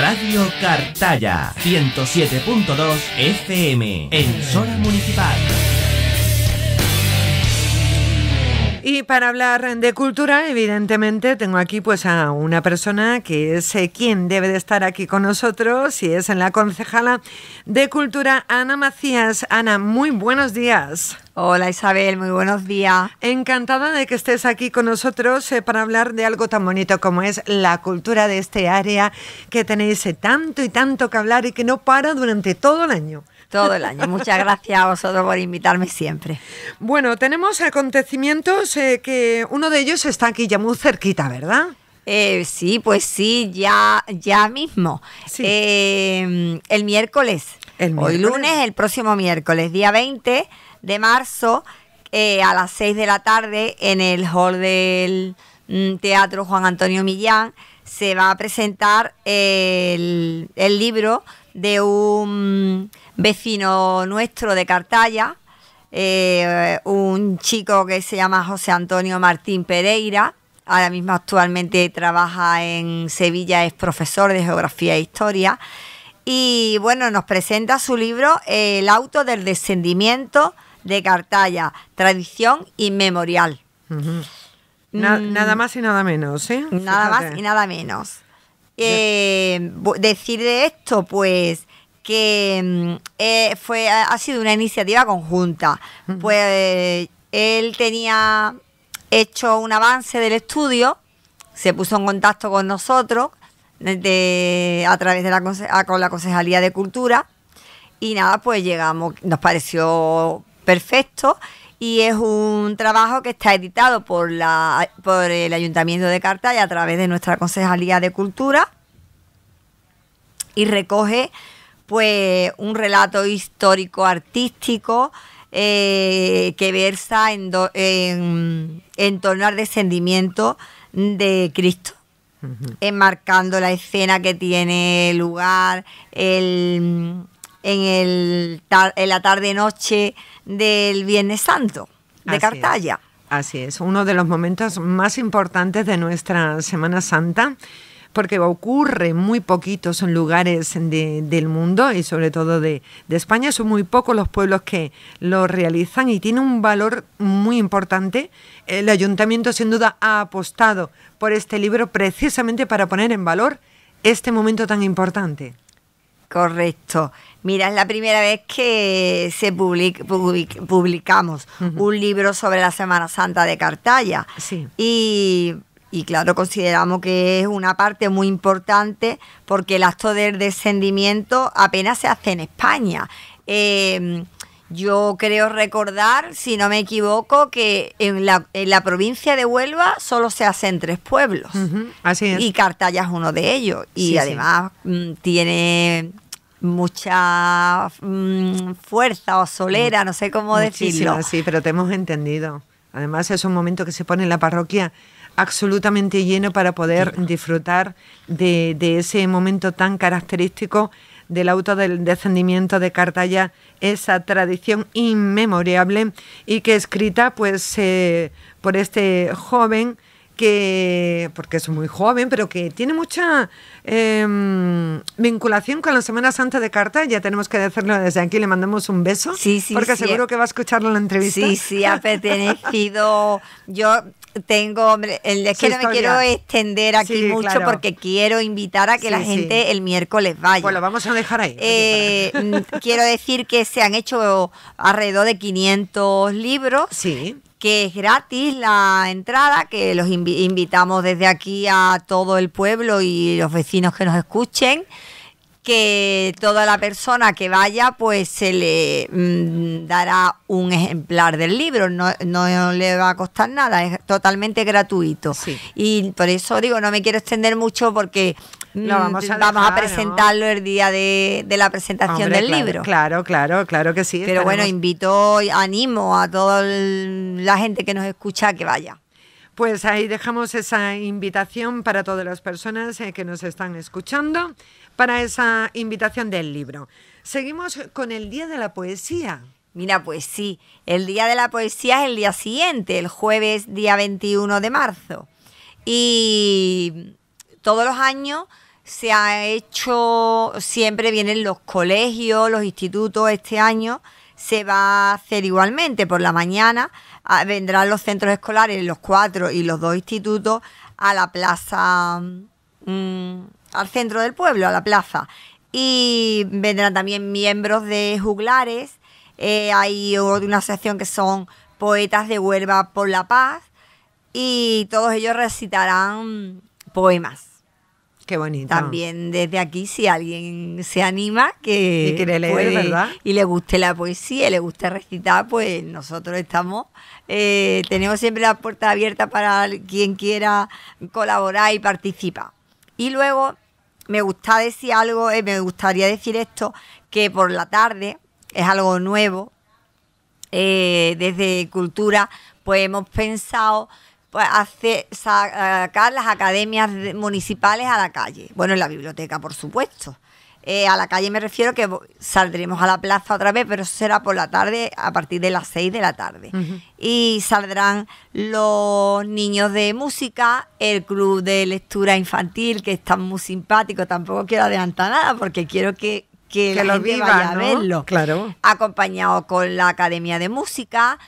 Radio Cartaya 107.2 FM en zona municipal. Y para hablar de cultura, evidentemente, tengo aquí pues a una persona que es eh, quien debe de estar aquí con nosotros y es en la concejala de cultura, Ana Macías. Ana, muy buenos días. Hola Isabel, muy buenos días. Encantada de que estés aquí con nosotros eh, para hablar de algo tan bonito como es la cultura de este área que tenéis eh, tanto y tanto que hablar y que no para durante todo el año. Todo el año. Muchas gracias a vosotros por invitarme siempre. Bueno, tenemos acontecimientos eh, que uno de ellos está aquí ya muy cerquita, ¿verdad? Eh, sí, pues sí, ya, ya mismo. Em, el miércoles. Hoy lunes, el próximo miércoles, día 20 de marzo, eh, a las 6 de la tarde, en el hall del mm, Teatro Juan Antonio Millán, se va a presentar el libro de un vecino nuestro de Cartaya, eh, un chico que se llama José Antonio Martín Pereira, ahora mismo actualmente trabaja en Sevilla, es profesor de geografía e historia, y bueno, nos presenta su libro El auto del descendimiento de Cartaya, tradición inmemorial. Mm. nada más y nada menos, ¿eh? Nada más y nada menos. Eh, decir de esto, pues que mm, eh, fue, ha sido una iniciativa conjunta. Pues él tenía hecho un avance del estudio, se puso en contacto con nosotros de, a través de la, con la Concejalía de Cultura y nada, pues llegamos, nos pareció perfecto y es un trabajo que está editado por, la, por el Ayuntamiento de Cartaya a través de nuestra Concejalía de Cultura y recoge pues un relato histórico artístico eh, que versa en, en, torno al descendimiento de Cristo, enmarcando la escena que tiene lugar en, el, en la tarde-noche del Viernes Santo de Cartaya. Así es, uno de los momentos más importantes de nuestra Semana Santa porque ocurre muy poquito, en lugares del mundo y sobre todo de, España, son muy pocos los pueblos que lo realizan y tiene un valor muy importante. El ayuntamiento sin duda ha apostado por este libro precisamente para poner en valor este momento tan importante. Correcto. Mira, es la primera vez que se publicamos un libro sobre la Semana Santa de Cartaya. Sí. Y y claro, consideramos que es una parte muy importante porque el acto del descendimiento apenas se hace en España. Em, yo creo recordar, si no me equivoco, que en la, en la provincia de Huelva solo se hacen tres pueblos. así es. Y Cartaya es uno de ellos. Y además mm, tiene mucha mm, fuerza o solera, no sé cómo decirlo. Sí, pero te hemos entendido. Además es un momento que se pone en la parroquia absolutamente lleno para poder disfrutar de, ese momento tan característico del auto del descendimiento de Cartaya, esa tradición inmemorable y que escrita pues eh, por este joven que, porque es muy joven, pero que tiene mucha em, vinculación con la Semana Santa de Carta. Ya tenemos que decirlo desde aquí, le mandamos un beso, sí, sí, porque seguro eh. que va a escucharlo en la entrevista. Sí, sí, ha pertenecido. yo tengo, hombre, es que no me quiero extender aquí mucho porque quiero invitar a que la gente el miércoles vaya. Pues lo vamos a dejar ahí. Eh, quiero decir que se han hecho alrededor de 500 libros. Sí que es gratis la entrada, que los invitamos desde aquí a todo el pueblo y los vecinos que nos escuchen que toda la persona que vaya pues se le mm, dará un ejemplar del libro, no, le va a costar nada, es totalmente gratuito. Y por eso digo, no me quiero extender mucho porque no mm, vamos a, presentarlo el día de, la presentación del libro. Claro, claro, claro que sí. Pero bueno, invito, animo a toda la gente que nos escucha a que vaya. Pues ahí dejamos esa invitación para todas las personas eh, que nos están escuchando, para esa invitación del libro. Seguimos con el Día de la Poesía. Mira, pues sí, el Día de la Poesía es el día siguiente, el jueves día 21 de marzo. Y todos los años se ha hecho, siempre vienen los colegios, los institutos este año, se va a hacer igualmente por la mañana, ah, vendrán los centros escolares, los cuatro y los dos institutos, a la plaza, mm, mm, al centro del pueblo, a la plaza. Y vendrán también miembros de juglares, eh, hay una sección que son poetas de Huelva por la paz, y todos ellos recitarán mm, poemas. También desde aquí, si alguien se anima que y quiere leer, ¿verdad? Y le guste la poesía, y le guste recitar, pues nosotros estamos, eh, tenemos siempre la puerta abierta para quien quiera colaborar y participar. Y luego me gusta decir algo, eh, me gustaría decir esto, que por la tarde es algo nuevo. Eh, desde cultura, pues hemos pensado pues, sacar las academias municipales a la calle. Bueno, en la biblioteca, por supuesto. Eh, a la calle me refiero que saldremos a la plaza otra vez, pero eso será por la tarde, a partir de las 6 de la tarde. Y saldrán los niños de música, el club de lectura infantil, que está muy simpático, tampoco quiero adelantar nada porque quiero que, que, los a verlo. Claro. Acompañado con la Academia de Música,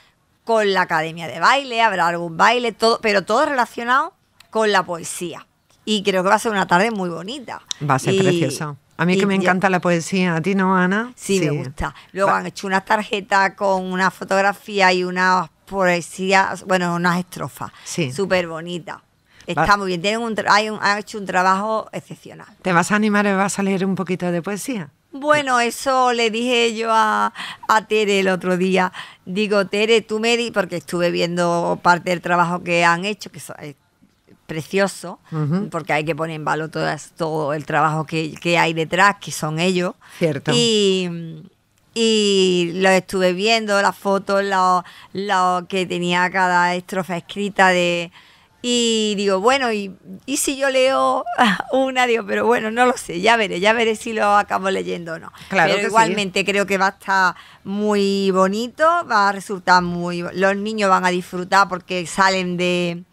con la academia de baile, habrá algún baile, todo, pero todo relacionado con la poesía. Y creo que va a ser una tarde muy bonita. Va a ser precioso. A mí que me encanta la poesía, ¿a ti no, Ana? Sí, me gusta. Luego han hecho unas tarjetas con una fotografía y unas poesías, bueno, unas estrofas. Sí. Súper bonitas. Está muy bien, Tienen un, han hecho un trabajo excepcional. ¿Te vas a animar o vas a leer un poquito de poesía? Bueno, eso le dije yo a, a Tere el otro día. Digo, Tere, tú me porque estuve viendo parte del trabajo que han hecho, que es precioso, porque hay que poner en valor todo el trabajo que, hay detrás, que son ellos. Cierto. Y, lo estuve viendo, las fotos, lo, lo que tenía cada estrofa escrita de y digo, bueno, ¿y, ¿y, si yo leo una? Digo, pero bueno, no lo sé, ya veré, ya veré si lo acabo leyendo o no. pero igualmente creo que va a estar muy bonito, va a resultar muy... Los niños van a disfrutar porque salen de,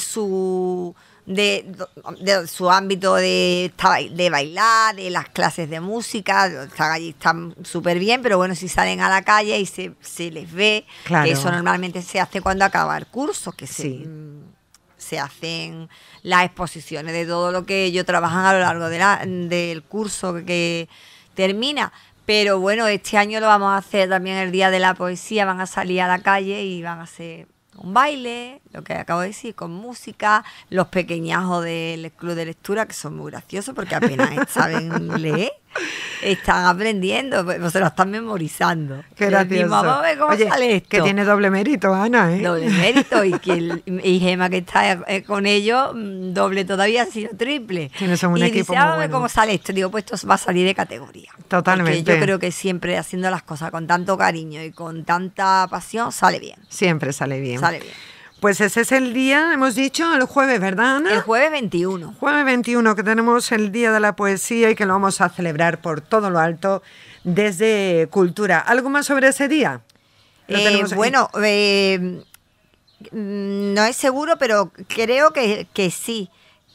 su... De, su ámbito de, de bailar, de las clases de música, están allí están súper bien, pero bueno, si salen a la calle y se, se les ve, que eso normalmente se hace cuando acaba el curso, que sí. se se hacen las exposiciones de todo lo que ellos trabajan a lo largo de del curso que termina. Pero bueno, este año lo vamos a hacer también el Día de la Poesía, van a salir a la calle y van a hacer un baile, lo que acabo de decir, con música, los pequeñajos del club de lectura, que son muy graciosos porque apenas saben leer. Están aprendiendo, pues, se lo están memorizando. Qué gracioso. Que tiene doble mérito, Ana, ¿eh? Doble mérito. Y, que el, que está eh, con ellos, mm, doble todavía, sido triple. y dice, ah, cómo sale esto. Digo, pues esto va a salir de categoría. Totalmente. yo creo que siempre haciendo las cosas con tanto cariño y con tanta pasión, sale bien. Siempre sale bien. Sale bien. Pues ese es el día, hemos dicho, el jueves, ¿verdad, Ana? El jueves 21. Jueves 21, que tenemos el Día de la Poesía y que lo vamos a celebrar por todo lo alto desde Cultura. ¿Algo más sobre ese día? Eh, bueno, eh, mm, no es seguro, pero creo que, sí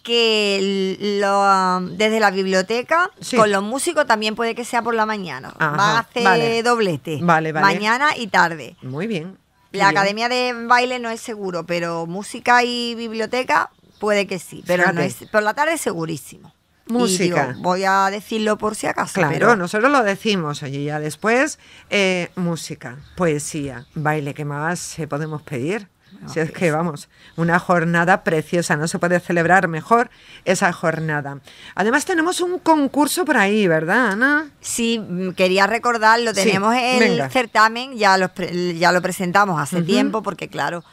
que lo, desde la biblioteca con los músicos también puede que sea por la mañana. Va a hacer doblete. Vale, Mañana y tarde. Muy bien. La academia de baile no es seguro, pero música y biblioteca puede que sí. Pero no es, por la tarde segurísimo. Música. voy a decirlo por si acaso. Claro, nosotros lo decimos allí ya después. Eh, música, poesía, baile, ¿qué más podemos pedir? Si es que vamos, una jornada preciosa, no se puede celebrar mejor esa jornada. Además tenemos un concurso por ahí, ¿verdad, Ana? Sí, mm, quería recordar, lo tenemos en el certamen, ya lo, ya lo presentamos hace tiempo porque claro,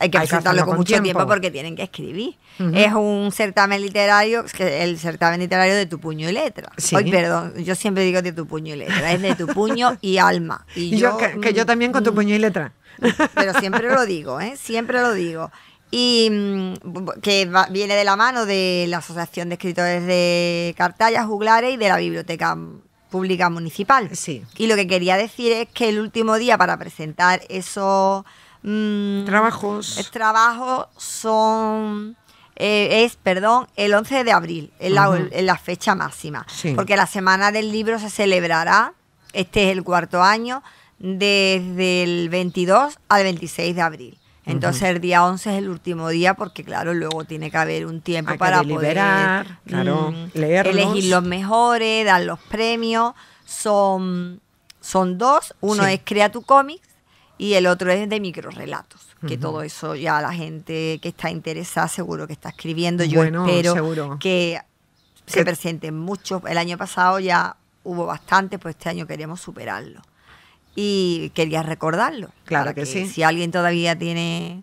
hay que con, mucho tiempo. porque tienen que escribir. Es un certamen literario, el certamen literario de tu puño y letra. perdón, yo siempre digo de tu puño y letra, es de tu puño y alma. Y, yo, que, yo también con tu mm, puño y letra. Pero siempre lo digo, ¿eh? siempre lo digo. Y mm, que viene de la mano de la Asociación de Escritores de Cartaya, Juglares y de la Biblioteca Pública Municipal. Sí. Y lo que quería decir es que el último día para presentar esos Mm, trabajos. Eh, trabajos son... Eh, es, perdón, el 11 de abril, es la, la, fecha máxima, porque la Semana del Libro se celebrará, este es el cuarto año, desde el 22 al 26 de abril. Entonces el día 11 es el último día porque claro, luego tiene que haber un tiempo para poder mm, elegir los mejores, dar los premios. Son, son dos, uno es Crea tu cómics y el otro es de microrelatos, que todo eso ya la gente que está interesada seguro que está escribiendo. Yo espero que se sienten presenten muchos. El año pasado ya hubo bastante, pues este año queremos superarlo. Y quería recordarlo. Claro que, sí. Si alguien todavía tiene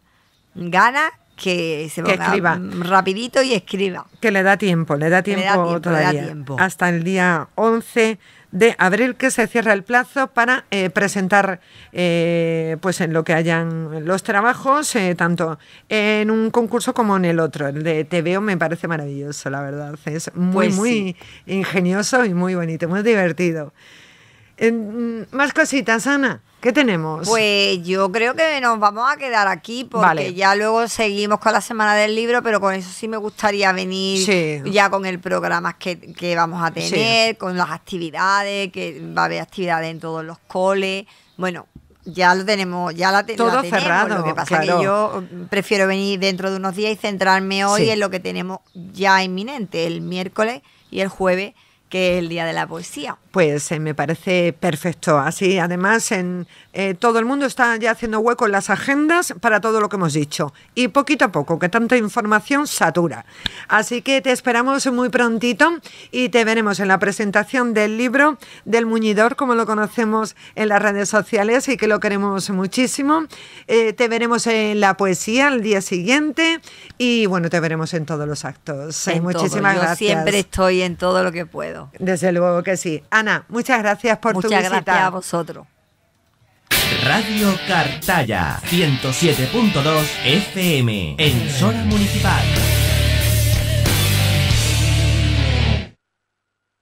ganas, que se que escriba rapidito y escriba. Que le da tiempo, le da tiempo, todavía. Hasta el día 11 de abril que se cierra el plazo para eh, presentar eh, pues en lo que hayan los trabajos eh, tanto en un concurso como en el otro el de TVO me parece maravilloso la verdad es muy pues muy ingenioso y muy bonito muy divertido mm, más cositas Ana ¿Qué tenemos? Pues yo creo que nos vamos a quedar aquí porque ya luego seguimos con la semana del libro, pero con eso sí me gustaría venir ya con el programa que, vamos a tener, con las actividades, que va a haber actividades en todos los coles. Bueno, ya lo tenemos, ya la, tenemos Todo Cerrado, lo que pasa que yo um, prefiero venir dentro de unos días y centrarme hoy en lo que tenemos ya inminente, el miércoles y el jueves que es el Día de la Poesía. Pues eh, me parece perfecto. Así, además, en, eh, todo el mundo está ya haciendo hueco en las agendas para todo lo que hemos dicho. Y poquito a poco, que tanta información satura. Así que te esperamos muy prontito y te veremos en la presentación del libro del Muñidor, como lo conocemos en las redes sociales y que lo queremos muchísimo. Eh, te veremos en la poesía el día siguiente y, bueno, te veremos en todos los actos. En Muchísimas Yo gracias. Siempre estoy en todo lo que puedo. Desde luego que sí. Ana, muchas gracias por tu visita. a vosotros. Radio Cartaya 107.2 FM en zona municipal.